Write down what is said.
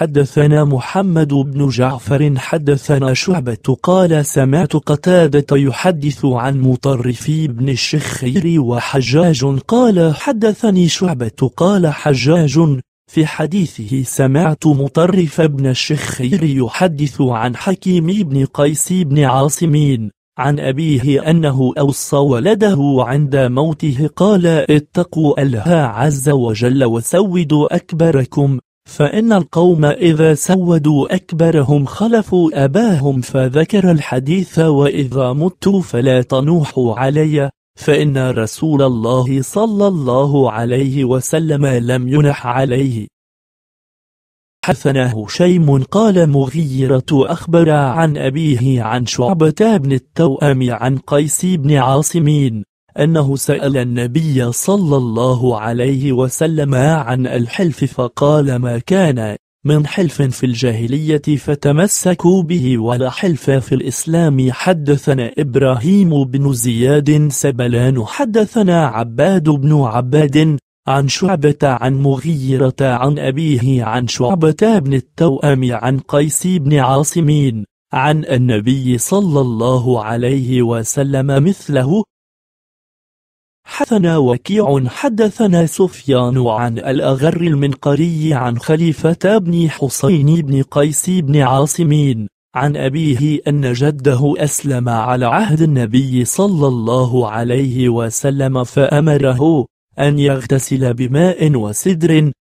حدثنا محمد بن جعفر حدثنا شعبة قال سمعت قتادة يحدث عن مطرف بن الشخير وحجاج قال حدثني شعبة قال حجاج في حديثه سمعت مطرف بن الشخير يحدث عن حكيم بن قيس بن عاصمين عن أبيه أنه أوصى ولده عند موته قال اتقوا الله عز وجل وسودوا أكبركم فإن القوم إذا سودوا أكبرهم خلفوا أباهم فذكر الحديث وإذا مت فلا تنوحوا علي فإن رسول الله صلى الله عليه وسلم لم ينح عليه حثناه شيم قال مغيرة أخبر عن أبيه عن شعبة بن التوأم عن قيس بن عاصمين أنه سأل النبي صلى الله عليه وسلم عن الحلف فقال ما كان من حلف في الجاهلية فتمسكوا به ولا حلف في الإسلام حدثنا إبراهيم بن زياد سبلان حدثنا عباد بن عباد عن شعبة عن مغيرة عن أبيه عن شعبة بن التوأم عن قيس بن عاصمين عن النبي صلى الله عليه وسلم مثله حدثنا وكيع حدثنا سفيان عن الأغر المنقري عن خليفة بن حسين بن قيس بن عاصمين عن أبيه أن جده أسلم على عهد النبي صلى الله عليه وسلم فأمره أن يغتسل بماء وسدر